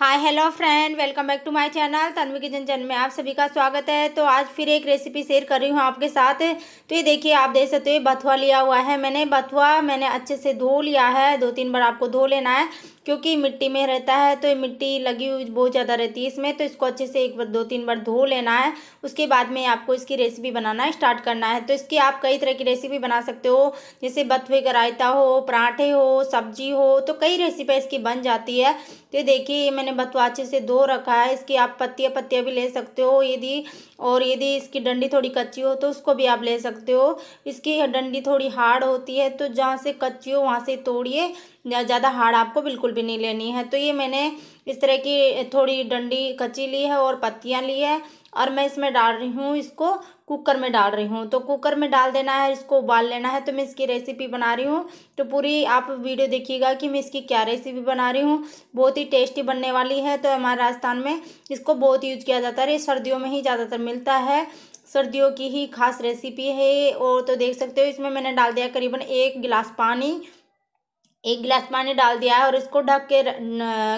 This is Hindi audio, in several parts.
hi hello friend welcome back to my channel Tanvi kitchen channel में आप सभी का स्वागत है तो आज फिर एक रेसिपी शेयर कर रही हूँ आपके साथ तो ये देखिए आप देख सकते हो ये बथुआ लिया हुआ है मैंने बथुआ मैंने अच्छे से धो लिया है दो तीन बार आपको धो लेना है क्योंकि मिट्टी में रहता है तो ये मिट्टी लगी हुई बहुत ज़्यादा रहती है इसमें तो इसको अच्छे से एक बार दो तीन बार धो लेना है उसके बाद में आपको इसकी रेसिपी बनाना स्टार्ट करना है तो इसकी आप कई तरह की रेसिपी बना सकते हो जैसे बथुए का रायता हो पराठे हो सब्जी हो तो कई रेसिपी इसकी बन जाती है तो देखिए ये मैंने बथुआ अच्छे से धो रखा है इसकी आप पत्तियाँ पत्तियाँ भी ले सकते हो यदि और यदि इसकी डंडी थोड़ी कच्ची हो तो उसको भी आप ले सकते हो इसकी डंडी थोड़ी हार्ड होती है तो जहाँ से कच्ची हो वहाँ से तोड़िए ज़्यादा हार्ड आपको बिल्कुल भी नहीं लेनी है तो ये मैंने इस तरह की थोड़ी डंडी कच्ची ली है और पत्तियाँ ली है और मैं इसमें डाल रही हूँ इसको कुकर में डाल रही हूँ तो कुकर में डाल देना है इसको उबाल लेना है तो मैं इसकी रेसिपी बना रही हूँ तो पूरी आप वीडियो देखिएगा कि मैं इसकी क्या रेसिपी बना रही हूँ बहुत ही टेस्टी बनने वाली है तो हमारे राजस्थान में इसको बहुत यूज किया जाता है ये सर्दियों में ही ज़्यादातर मिलता है सर्दियों की ही खास रेसिपी है और तो देख सकते हो इसमें मैंने डाल दिया करीबन एक गिलास पानी एक गिलास पानी डाल दिया है और इसको ढक के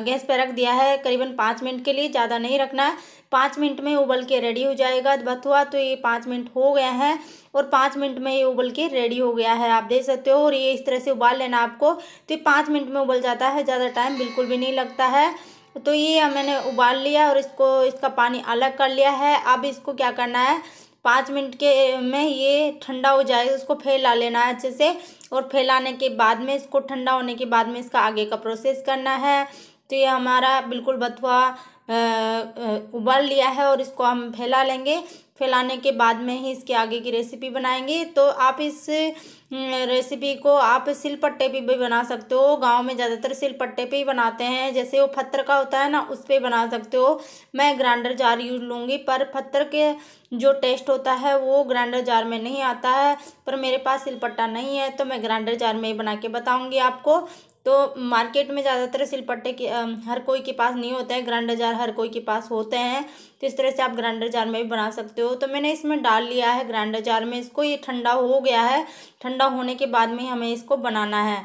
गैस पर रख दिया है करीबन पाँच मिनट के लिए ज़्यादा नहीं रखना है पाँच मिनट में उबल के रेडी हो जाएगा बथुआ तो ये पाँच मिनट हो गया है और पाँच मिनट में ये उबल के रेडी हो गया है आप देख सकते हो और ये इस तरह से उबाल लेना आपको तो ये पाँच मिनट में उबल जाता है ज़्यादा टाइम बिल्कुल भी नहीं लगता है तो ये मैंने उबाल लिया और इसको इसका पानी अलग कर लिया है अब इसको क्या करना है पाँच मिनट के में ये ठंडा हो जाए उसको फैला लेना है अच्छे से और फैलाने के बाद में इसको ठंडा होने के बाद में इसका आगे का प्रोसेस करना है तो ये हमारा बिल्कुल बथुआ उबाल लिया है और इसको हम फैला लेंगे फैलाने के बाद में ही इसके आगे की रेसिपी बनाएंगे तो आप इस रेसिपी हम्म, को आप सिलपट्टे पे भी बना सकते हो गांव में ज़्यादातर सिलपट्टे पे ही बनाते हैं जैसे वो पत्थर का होता है ना उस पर बना सकते हो मैं ग्राइंडर जार यूज लूँगी पर पत्थर के जो टेस्ट होता है वो ग्राइंडर जार में नहीं आता है पर मेरे पास सिलपट्टा नहीं है तो मैं ग्राइंडर जार में ही बना के बताऊँगी आपको तो मार्केट में ज़्यादातर सिलपट्टे के हर कोई के पास नहीं होते हैं ग्राइंडर जार हर कोई के पास होते हैं तो इस तरह से आप ग्राइंडर जार में भी बना सकते हो तो मैंने इसमें डाल लिया है ग्राइंडर जार में इसको ये ठंडा हो गया है ठंडा होने के बाद में हमें इसको बनाना है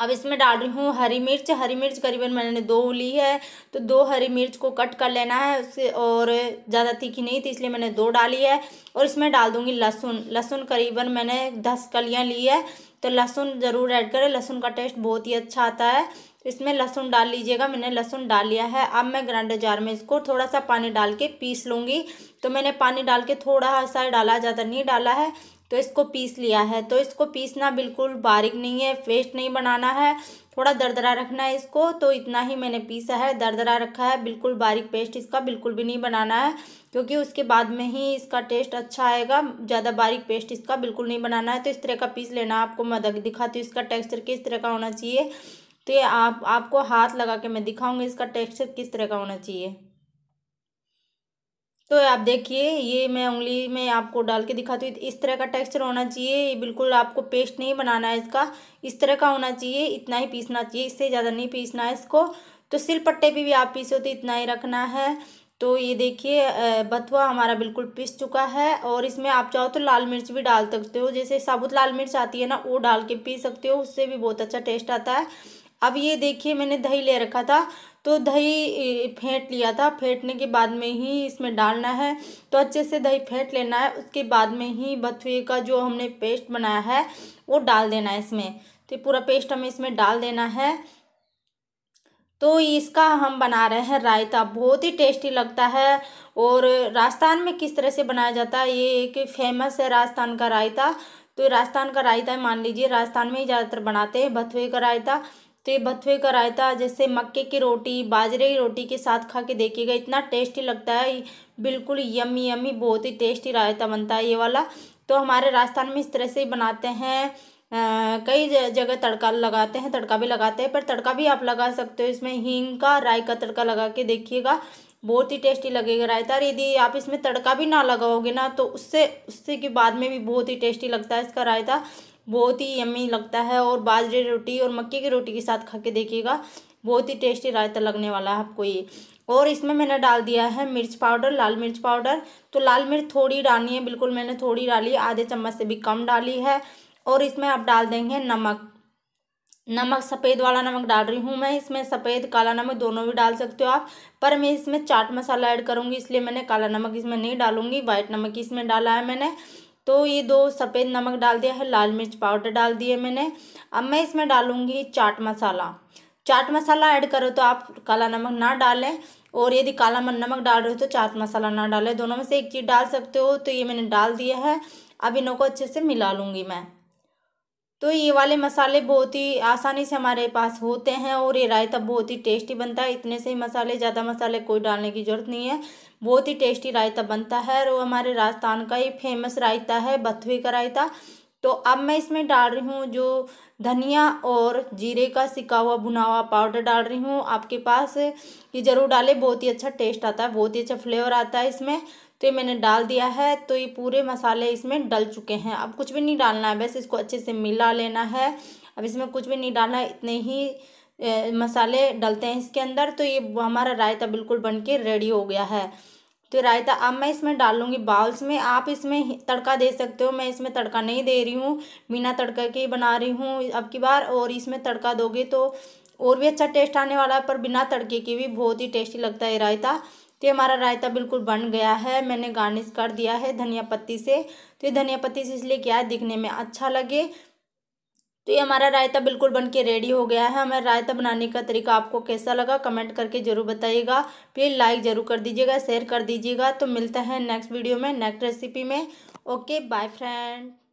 अब इसमें डाल रही हूँ हरी मिर्च हरी मिर्च करीबन मैंने दो ली है तो दो हरी मिर्च को कट कर लेना है उससे और ज़्यादा तीखी नहीं थी इसलिए मैंने दो डाली है और इसमें डाल दूँगी लहसुन लहसुन करीबन मैंने दस कलियाँ ली है तो लहसुन ज़रूर ऐड करें लहसुन का टेस्ट बहुत ही अच्छा आता है इसमें लहसुन डाल लीजिएगा मैंने लहसुन डाल लिया है अब मैं ग्राइंडर जार में इसको थोड़ा सा पानी डाल के पीस लूँगी तो मैंने पानी डाल के थोड़ा सा डाला ज़्यादा नहीं डाला है तो इसको पीस लिया है तो इसको पीसना बिल्कुल बारीक नहीं है पेस्ट नहीं बनाना है थोड़ा दरदरा रखना है इसको तो इतना ही मैंने पीसा है दरदरा रखा है बिल्कुल बारीक पेस्ट इसका बिल्कुल भी नहीं बनाना है क्योंकि उसके बाद में ही इसका टेस्ट अच्छा आएगा ज़्यादा बारीक पेस्ट इसका बिल्कुल नहीं बनाना है तो इस तरह का पीस लेना आपको मैं दिखाती हूँ इसका टेक्स्चर किस तरह का होना चाहिए तो ये आप आपको हाथ लगा के मैं दिखाऊंगी इसका टेक्स्चर किस तरह का होना चाहिए तो आप देखिए ये मैं उंगली में आपको डाल के दिखाती हूँ इस तरह का टेक्सचर होना चाहिए ये बिल्कुल आपको पेस्ट नहीं बनाना है इसका इस तरह का होना चाहिए इतना ही पीसना चाहिए इससे ज़्यादा नहीं पीसना है इसको तो सिल पट्टे पे भी आप पीसो तो इतना ही रखना है तो ये देखिए बथुआ हमारा बिल्कुल पिस चुका है और इसमें आप चाहो तो लाल मिर्च भी डाल सकते हो जैसे साबुत लाल मिर्च आती है ना वो डाल के पी सकते हो उससे भी बहुत अच्छा टेस्ट आता है अब ये देखिए मैंने दही ले रखा था तो दही फेंट लिया था फेंटने के बाद में ही इसमें डालना है तो अच्छे से दही फेंट लेना है उसके बाद में ही बथुए का जो हमने पेस्ट बनाया है वो डाल देना है इसमें तो पूरा पेस्ट हमें इसमें डाल देना है तो इसका हम बना रहे हैं रायता बहुत ही टेस्टी लगता है और राजस्थान में किस तरह से बनाया जाता है ये एक फेमस है राजस्थान का रायता तो राजस्थान का रायता मान लीजिए राजस्थान में ही ज़्यादातर बनाते हैं बथुए का रायता तो ये भथुए का रायता जैसे मक्के की रोटी बाजरे की रोटी के साथ खा के देखिएगा इतना टेस्टी लगता है बिल्कुल यमी यमी बहुत ही टेस्टी रायता बनता है ये वाला तो हमारे राजस्थान में इस तरह से ही बनाते हैं आ, कई जगह तड़का लगाते हैं तड़का भी लगाते हैं पर तड़का भी आप लगा सकते हो इसमें हींग का राय का तड़का लगा के देखिएगा बहुत ही टेस्टी लगेगा रायता यदि आप इसमें तड़का भी ना लगाओगे ना तो उससे उससे के बाद में भी बहुत ही टेस्टी लगता है इसका रायता बहुत ही यम्मी लगता है और बाजरे रोटी और मक्के की रोटी के साथ खा के देखिएगा बहुत ही टेस्टी रायता लगने वाला है आपको ये और इसमें मैंने डाल दिया है मिर्च पाउडर लाल मिर्च पाउडर तो लाल मिर्च थोड़ी डालनी है बिल्कुल मैंने थोड़ी डाली आधे चम्मच से भी कम डाली है और इसमें आप डाल देंगे नमक नमक सफ़ेद वाला नमक डाल रही हूँ मैं इसमें सफ़ेद काला नमक दोनों भी डाल सकते हो आप पर मैं इसमें चाट मसाला ऐड करूँगी इसलिए मैंने काला नमक इसमें नहीं डालूंगी वाइट नमक इसमें डाला है मैंने तो ये दो सफ़ेद नमक डाल दिया है लाल मिर्च पाउडर डाल दिए मैंने अब मैं इसमें डालूँगी चाट मसाला चाट मसाला ऐड करो तो आप काला नमक ना डालें और यदि काला नमक डाल रहे हो तो चाट मसाला ना डालें दोनों में से एक चीज़ डाल सकते हो तो ये मैंने डाल दिया है अब इनों को अच्छे से मिला लूँगी मैं तो ये वाले मसाले बहुत ही आसानी से हमारे पास होते हैं और ये रायता बहुत ही टेस्टी बनता है इतने से ही मसाले ज़्यादा मसाले कोई डालने की ज़रूरत नहीं है बहुत ही टेस्टी रायता बनता है और हमारे राजस्थान का ही फेमस रायता है बथुए का रायता तो अब मैं इसमें डाल रही हूँ जो धनिया और जीरे का सिका हुआ भुना हुआ पाउडर डाल रही हूँ आपके पास ये ज़रूर डालें बहुत ही अच्छा टेस्ट आता है बहुत ही अच्छा फ्लेवर आता है इसमें तो ये मैंने डाल दिया है तो ये पूरे मसाले इसमें डल चुके हैं अब कुछ भी नहीं डालना है बस इसको अच्छे से मिला लेना है अब इसमें कुछ भी नहीं डालना है इतने ही ए, मसाले डलते हैं इसके अंदर तो ये हमारा रायता बिल्कुल बन के रेडी हो गया है तो रायता अब मैं इसमें डालूंगी बाउल्स में आप इसमें तड़का दे सकते हो मैं इसमें तड़का नहीं दे रही हूँ बिना तड़का के ही बना रही हूँ अब की बार और इसमें तड़का दोगे तो और भी अच्छा टेस्ट आने वाला है पर बिना तड़के के भी बहुत ही टेस्टी लगता है रायता तो ये हमारा रायता बिल्कुल बन गया है मैंने गार्निश कर दिया है धनिया पत्ती से तो ये धनिया पत्ती से इसलिए क्या है दिखने में अच्छा लगे तो ये हमारा रायता बिल्कुल बन के रेडी हो गया है हमारा रायता बनाने का तरीका आपको कैसा लगा कमेंट करके ज़रूर बताइएगा प्लीज़ लाइक ज़रूर कर दीजिएगा शेयर कर दीजिएगा तो मिलता है नेक्स्ट वीडियो में नेक्स्ट रेसिपी में ओके बाय फ्रेंड